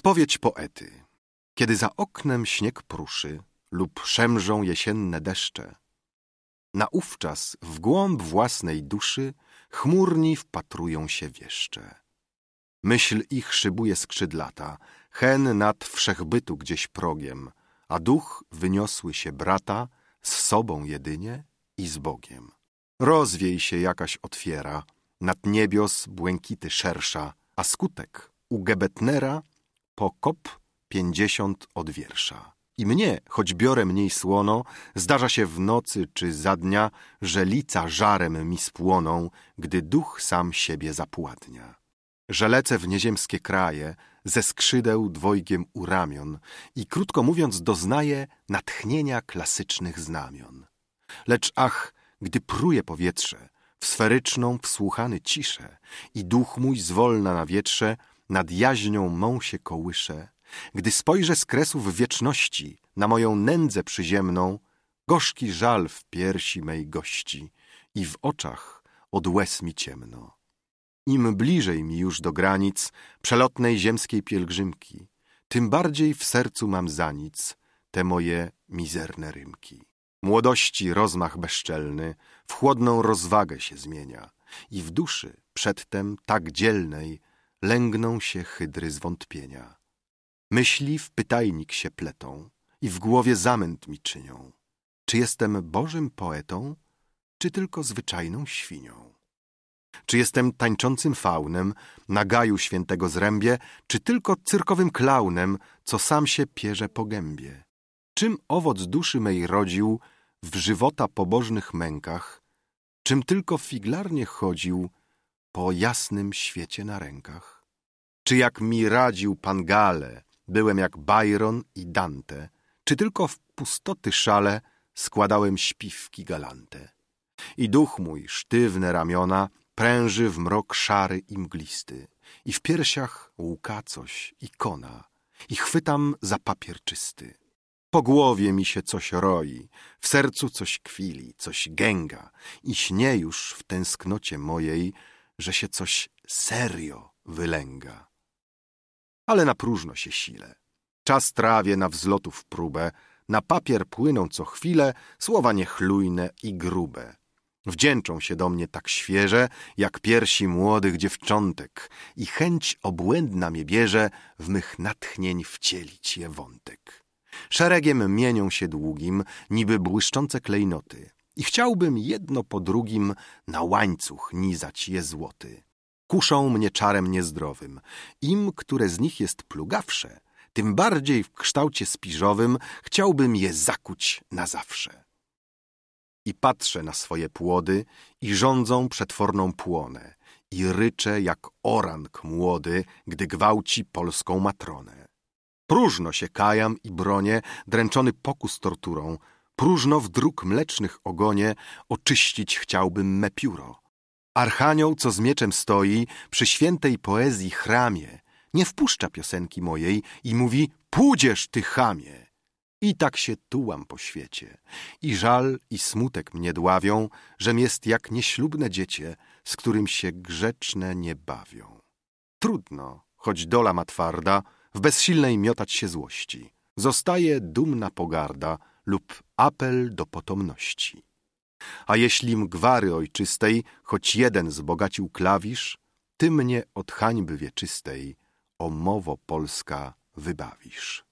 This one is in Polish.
Spowiedź poety. Kiedy za oknem śnieg pruszy lub szemrzą jesienne deszcze, naówczas w głąb własnej duszy chmurni wpatrują się wieszcze. Myśl ich szybuje skrzydlata, hen nad wszechbytu gdzieś progiem, a duch wyniosły się brata z sobą jedynie i z Bogiem. Rozwiej się jakaś otwiera, nad niebios błękity szersza, a skutek u Gebetnera kop pięćdziesiąt od wiersza. I mnie, choć biorę mniej słono, zdarza się w nocy czy za dnia, że lica żarem mi spłoną, gdy duch sam siebie zapładnia. Że lecę w nieziemskie kraje, ze skrzydeł dwojgiem u ramion i krótko mówiąc doznaję natchnienia klasycznych znamion. Lecz ach, gdy pruje powietrze, w sferyczną wsłuchany ciszę i duch mój zwolna na wietrze nad jaźnią mą się kołyszę, gdy spojrzę z kresów wieczności na moją nędzę przyziemną, gorzki żal w piersi mej gości i w oczach od łez mi ciemno. Im bliżej mi już do granic przelotnej ziemskiej pielgrzymki, tym bardziej w sercu mam za nic te moje mizerne rynki. Młodości rozmach bezczelny w chłodną rozwagę się zmienia i w duszy przedtem tak dzielnej lęgną się hydry zwątpienia. Myśli w pytajnik się pletą i w głowie zamęt mi czynią. Czy jestem Bożym poetą, czy tylko zwyczajną świnią? Czy jestem tańczącym faunem na gaju świętego zrębie, czy tylko cyrkowym klaunem, co sam się pierze po gębie? Czym owoc duszy mej rodził w żywota pobożnych mękach, czym tylko figlarnie chodził po jasnym świecie na rękach? Czy jak mi radził pan Gale, byłem jak Byron i Dante, czy tylko w pustoty szale składałem śpiwki galante? I duch mój, sztywne ramiona, pręży w mrok szary i mglisty, i w piersiach łuka coś, i kona, i chwytam za papier czysty. Po głowie mi się coś roi, w sercu coś kwili, coś gęga i śnie już w tęsknocie mojej, że się coś serio wylęga. Ale na próżno się sile. Czas trawię na wzlotów próbę, na papier płyną co chwilę słowa niechlujne i grube. Wdzięczą się do mnie tak świeże, jak piersi młodych dziewczątek i chęć obłędna mnie bierze w mych natchnień wcielić je wątek. Szeregiem mienią się długim, niby błyszczące klejnoty. I chciałbym jedno po drugim na łańcuch nizać je złoty. Kuszą mnie czarem niezdrowym. Im, które z nich jest plugawsze, tym bardziej w kształcie spiżowym chciałbym je zakuć na zawsze. I patrzę na swoje płody i rządzą przetworną płonę i ryczę jak orank młody, gdy gwałci polską matronę. Próżno się kajam i bronię, dręczony pokus torturą, próżno w dróg mlecznych ogonie oczyścić chciałbym me pióro. Archanioł, co z mieczem stoi, przy świętej poezji chramie, nie wpuszcza piosenki mojej i mówi, pójdziesz ty chamie. I tak się tułam po świecie. I żal i smutek mnie dławią, żem jest jak nieślubne dziecię, z którym się grzeczne nie bawią. Trudno, choć dola ma twarda, w bezsilnej miotać się złości. Zostaje dumna pogarda, lub apel do potomności. A jeśli mgwary ojczystej choć jeden zbogacił klawisz, ty mnie od hańby wieczystej o mowo Polska wybawisz.